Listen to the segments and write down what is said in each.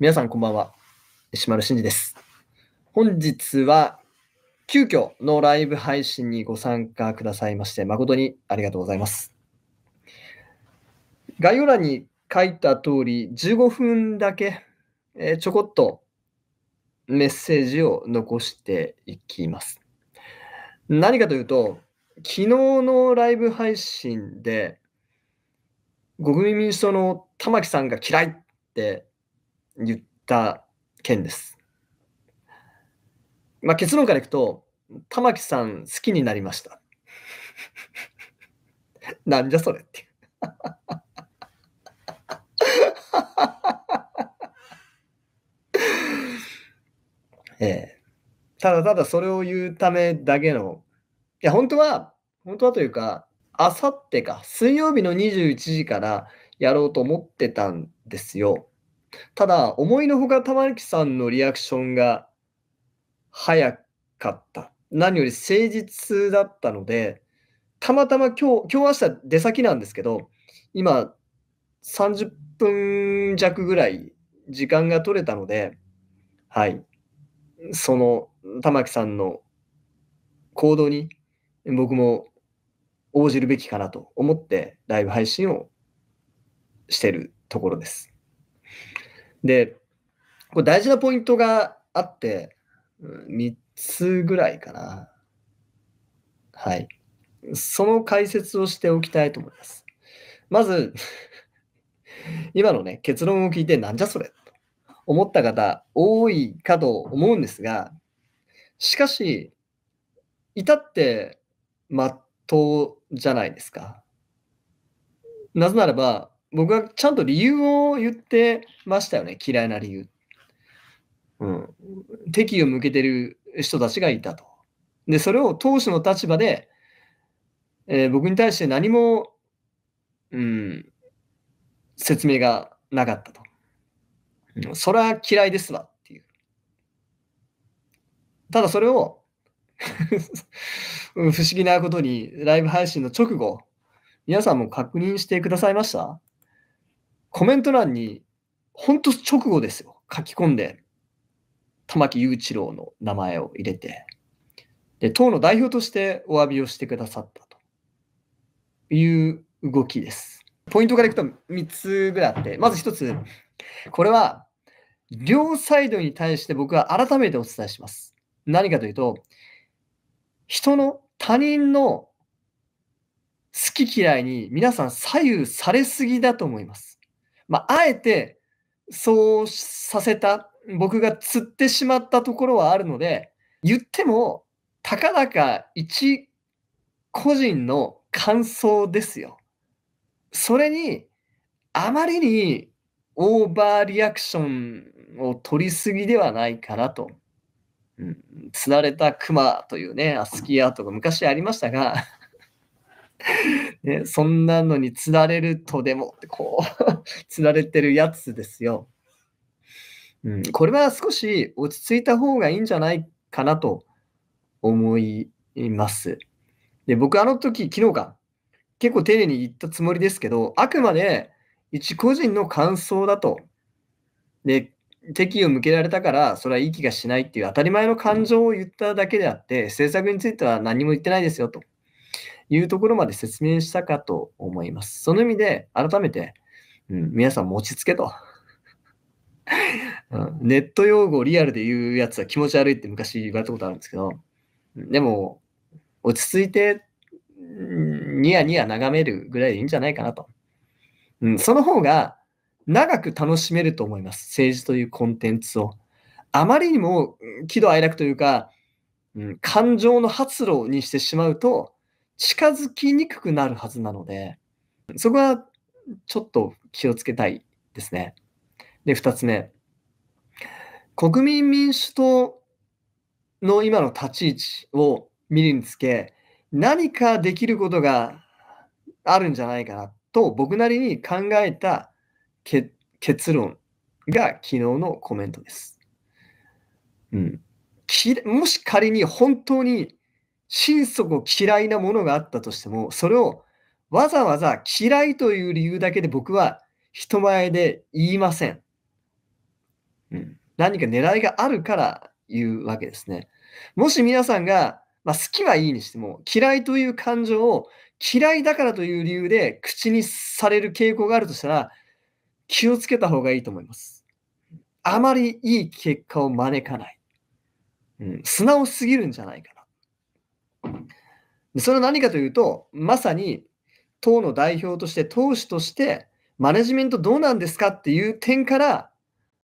皆さんこんばんは。石丸真二です。本日は、急遽のライブ配信にご参加くださいまして、誠にありがとうございます。概要欄に書いた通り、15分だけ、えー、ちょこっとメッセージを残していきます。何かというと、昨日のライブ配信で、国民民主党の玉木さんが嫌いって言った件です。まあ、結論からいくと、玉木さん好きになりました。なんじゃそれって。ええ、ただただそれを言うためだけの、いや、本当は、本当はというか、あさってか、水曜日の21時からやろうと思ってたんですよ。ただ、思いのほか玉木さんのリアクションが早かった。何より誠実だったので、たまたま今日、今日明日出先なんですけど、今30分弱ぐらい時間が取れたので、はい、その玉木さんの行動に僕も応じるべきかなと思ってライブ配信をしてるところです。で、これ大事なポイントがあって、3つぐらいかな。はい。その解説をしておきたいと思います。まず、今のね、結論を聞いて、なんじゃそれと思った方、多いかと思うんですが、しかし、至って、まっとうじゃないですか。なぜならば、僕はちゃんと理由を言ってましたよね、嫌いな理由。うん、敵を向けてる人たちがいたと。で、それを当主の立場で、えー、僕に対して何も、うん、説明がなかったと。うん、それは嫌いですわっていう。ただそれを 不思議なことにライブ配信の直後、皆さんも確認してくださいましたコメント欄に、ほんと直後ですよ。書き込んで、玉木雄一郎の名前を入れて、で、党の代表としてお詫びをしてくださったという動きです。ポイントからいくと3つぐらいあって、まず1つ、これは両サイドに対して僕は改めてお伝えします。何かというと、人の他人の好き嫌いに皆さん左右されすぎだと思います。まあ、あえてそうさせた、僕が釣ってしまったところはあるので、言っても、たかだか一個人の感想ですよ。それに、あまりにオーバーリアクションを取りすぎではないかなと。うん、釣られた熊というね、アスキーアートが昔ありましたが、ね、そんなのにつられるとでもってこうつ られてるやつですよ、うん。これは少し落ち着いた方がいいんじゃないかなと思います。で僕あの時昨日か結構丁寧に言ったつもりですけどあくまで一個人の感想だと。で敵を向けられたからそれはいい気がしないっていう当たり前の感情を言っただけであって政策については何も言ってないですよと。いうところまで説明したかと思います。その意味で、改めて、うん、皆さん、持ちつけと。ネット用語をリアルで言うやつは気持ち悪いって昔言われたことあるんですけど、でも、落ち着いて、ニヤニヤ眺めるぐらいでいいんじゃないかなと。うん、その方が長く楽しめると思います。政治というコンテンツを。あまりにも喜怒哀楽というか、うん、感情の発露にしてしまうと、近づきにくくなるはずなので、そこはちょっと気をつけたいですね。で、2つ目。国民民主党の今の立ち位置を見るにつけ、何かできることがあるんじゃないかなと僕なりに考えた結論が昨日のコメントです。うん、もし仮に本当に心底嫌いなものがあったとしても、それをわざわざ嫌いという理由だけで僕は人前で言いません。うん、何か狙いがあるから言うわけですね。もし皆さんが、まあ、好きはいいにしても、嫌いという感情を嫌いだからという理由で口にされる傾向があるとしたら、気をつけた方がいいと思います。あまりいい結果を招かない。うん、素直すぎるんじゃないかな。それは何かというと、まさに党の代表として、党首として、マネジメントどうなんですかっていう点から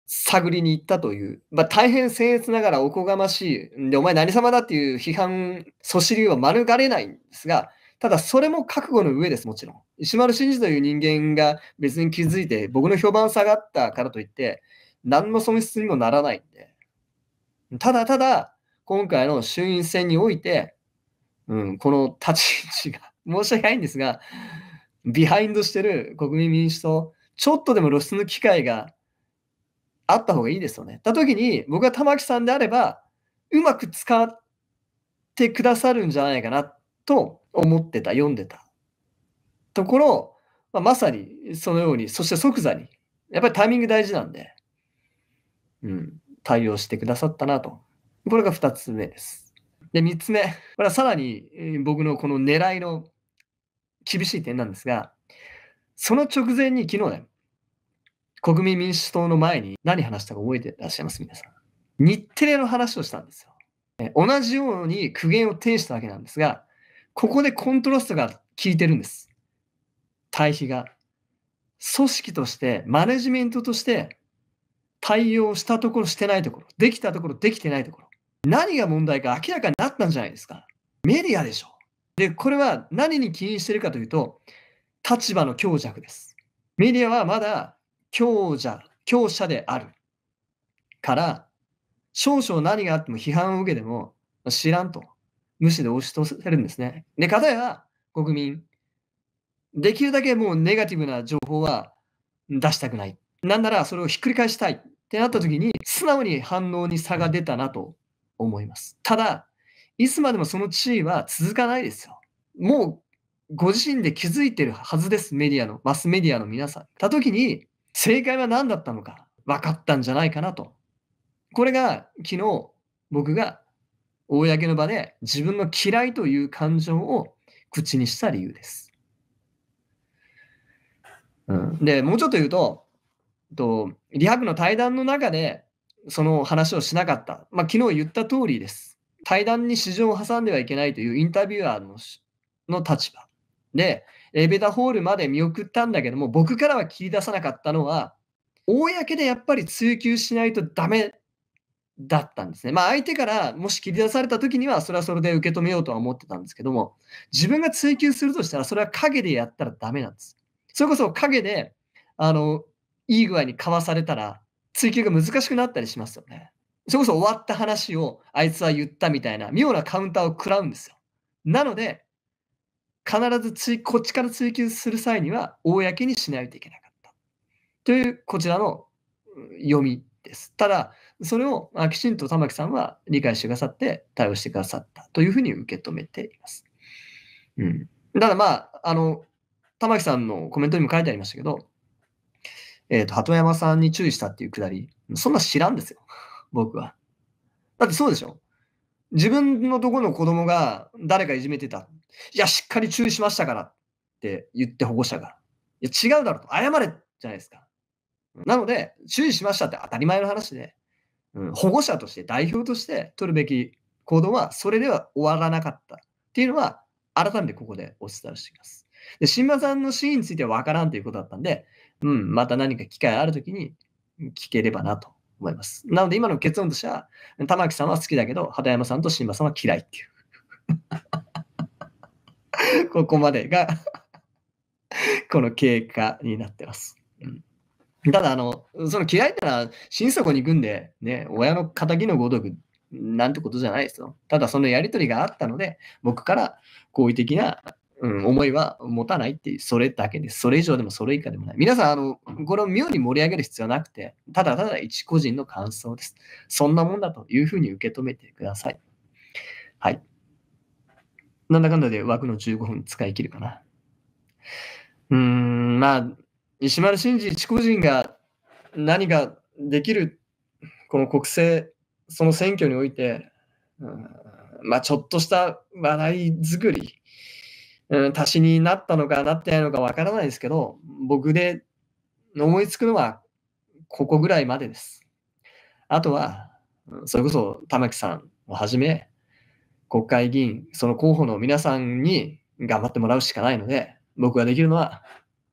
探りに行ったという、まあ、大変僭越ながらおこがましい、でお前何様だっていう批判、そしりは免れないんですが、ただそれも覚悟の上です、もちろん。石丸真二という人間が別に気づいて、僕の評判下がったからといって、何の損失にもならないんで。ただただ、今回の衆院選において、うん、この立ち位置が申し訳ないんですが、ビハインドしてる国民民主党、ちょっとでも露出の機会があった方がいいですよね。たときに、僕は玉木さんであれば、うまく使ってくださるんじゃないかなと思ってた、読んでた。ところ、まあ、まさにそのように、そして即座に、やっぱりタイミング大事なんで、うん、対応してくださったなと。これが2つ目です。で、3つ目、これはさらに僕のこの狙いの厳しい点なんですが、その直前に昨日ね、国民民主党の前に何話したか覚えてらっしゃいます皆さん。日テレの話をしたんですよ。同じように苦言を呈したわけなんですが、ここでコントラストが効いてるんです。対比が。組織として、マネジメントとして対応したところ、してないところ、できたところ、できてないところ。何が問題か明らかになったんじゃないですか。メディアでしょ。で、これは何に起因しているかというと、立場の強弱です。メディアはまだ強者、強者である。から、少々何があっても批判を受けても知らんと、無視で押し通せるんですね。で、かたや国民、できるだけもうネガティブな情報は出したくない。なんならそれをひっくり返したいってなった時に、素直に反応に差が出たなと思います。ただ、いつまでもその地位は続かないですよ。もうご自身で気づいてるはずです、メディアの、マスメディアの皆さん。たときに、正解は何だったのか分かったんじゃないかなと。これが昨日僕が公の場で自分の嫌いという感情を口にした理由です。うん、でもうちょっと言うとと、リハクの対談の中でその話をしなかった。まあ、昨日言った通りです。対談に市場を挟んではいけないというインタビュアーのの立場。で、エベダホールまで見送ったんだけども、僕からは切り出さなかったのは、公でやっぱり追求しないとダメだったんですね。まあ、相手からもし切り出されたときには、それはそれで受け止めようとは思ってたんですけども、自分が追求するとしたら、それは陰でやったらダメなんです。それこそ陰で、あの、いい具合にかわされたら、追求が難しくなったりしますよね。それこそ終わった話をあいつは言ったみたいな妙なカウンターを食らうんですよ。なので、必ずつこっちから追求する際には公にしないといけなかった。というこちらの読みです。ただ、それをきちんと玉木さんは理解してくださって対応してくださったというふうに受け止めています。うん、ただまあ、あの、玉木さんのコメントにも書いてありましたけど、えっ、ー、と、鳩山さんに注意したっていうくだり、そんな知らんですよ。僕は。だってそうでしょ自分のとこの子供が誰かいじめてた。いや、しっかり注意しましたからって言って保護者が。いや、違うだろと。謝れじゃないですか。なので、注意しましたって当たり前の話で、うん、保護者として、代表として取るべき行動は、それでは終わらなかったっていうのは、改めてここでお伝えしています。で、新馬さんのシーンについては分からんということだったんで、うん、また何か機会あるときに聞ければなと思います。なので今の結論としては、玉木さんは好きだけど、畑山さんと新馬さんは嫌いっていう ここまでがこの経過になってます。うんただ、あの、その嫌いってのは、心底に行くんで、ね、親の仇のごとく、なんてことじゃないですよ。ただ、そのやりとりがあったので、僕から好意的なうん、思いは持たないっていう、それだけです。それ以上でもそれ以下でもない。皆さん、あの、これを妙に盛り上げる必要はなくて、ただただ一個人の感想です。そんなもんだというふうに受け止めてください。はい。なんだかんだで枠の15分使い切るかな。うーん、まあ、石丸真二一個人が何ができる、この国政、その選挙において、うん、まあ、ちょっとした話題作り、うん、足しになったのかなってないのかわからないですけど、僕で思いつくのはここぐらいまでです。あとは、それこそ玉木さんをはじめ、国会議員、その候補の皆さんに頑張ってもらうしかないので、僕ができるのは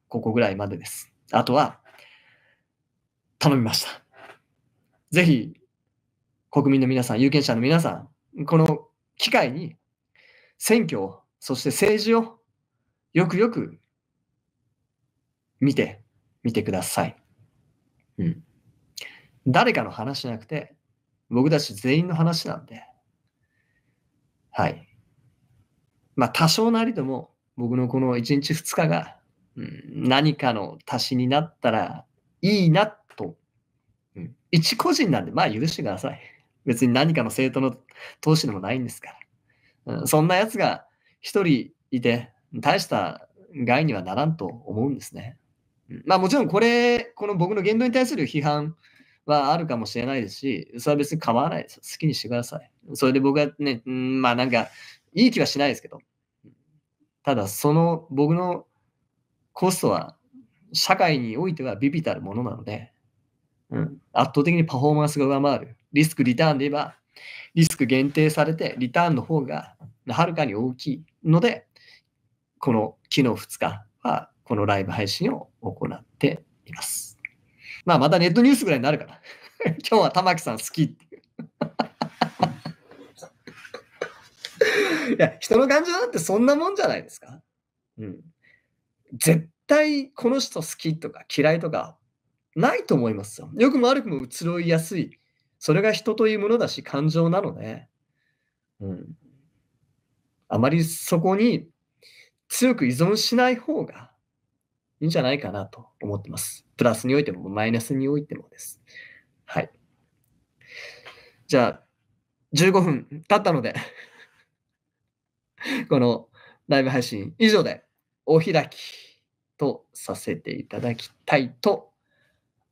ここぐらいまでです。あとは、頼みました。ぜひ、国民の皆さん、有権者の皆さん、この機会に選挙をそして政治をよくよく見て見てください。うん。誰かの話じゃなくて、僕たち全員の話なんで、はい。まあ、多少なりとも、僕のこの1日2日が、うん、何かの足しになったらいいなと、うん、一個人なんで、まあ許してください。別に何かの政党の投資でもないんですから。うん、そんなやつが一人いて、大した害にはならんと思うんですね。まあもちろんこれ、この僕の言動に対する批判はあるかもしれないですし、それは別に構わないです。好きにしてください。それで僕はね、まあなんか、いい気はしないですけど、ただその僕のコストは社会においてはビビたるものなので、うん、圧倒的にパフォーマンスが上回る。リスク、リターンで言えば、リスク限定されて、リターンの方がはるかに大きい。ので、この昨日2日は、このライブ配信を行っています。まあ、またネットニュースぐらいになるから。今日は玉木さん好きっていう。や、人の感情なんてそんなもんじゃないですか。うん。絶対この人好きとか嫌いとかないと思いますよ。よくも悪くも移ろいやすい。それが人というものだし、感情なので。うん。あまりそこに強く依存しない方がいいんじゃないかなと思ってます。プラスにおいてもマイナスにおいてもです。はい。じゃあ、15分経ったので このライブ配信以上でお開きとさせていただきたいと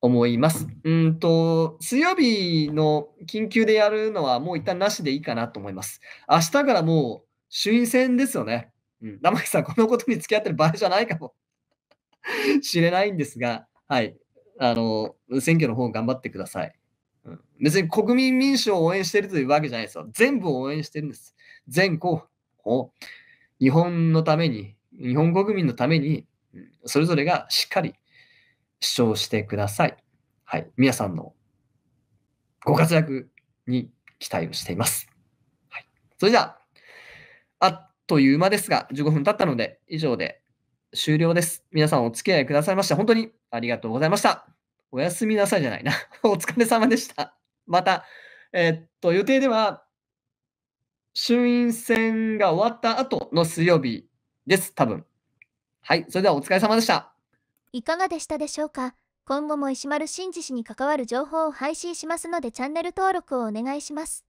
思います。うんと、水曜日の緊急でやるのはもう一旦なしでいいかなと思います。明日からもう衆院選ですよね。うん、玉木さん、このことに付き合ってる場合じゃないかもし れないんですが、はい、あの選挙の方頑張ってください、うん。別に国民民主を応援しているというわけじゃないですよ。全部を応援してるんです。全候補を日本のために、日本国民のために、それぞれがしっかり主張してください。はい、皆さんのご活躍に期待をしています。はい、それではあっという間ですが、15分経ったので、以上で終了です。皆さんお付き合いくださいまして、本当にありがとうございました。おやすみなさいじゃないな。お疲れ様でした。また、えー、っと、予定では、衆院選が終わった後の水曜日です、多分。はい、それではお疲れ様でした。いかがでしたでしょうか今後も石丸真治氏に関わる情報を配信しますのでチャンネル登録をお願いします。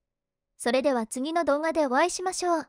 それでは次の動画でお会いしましょう。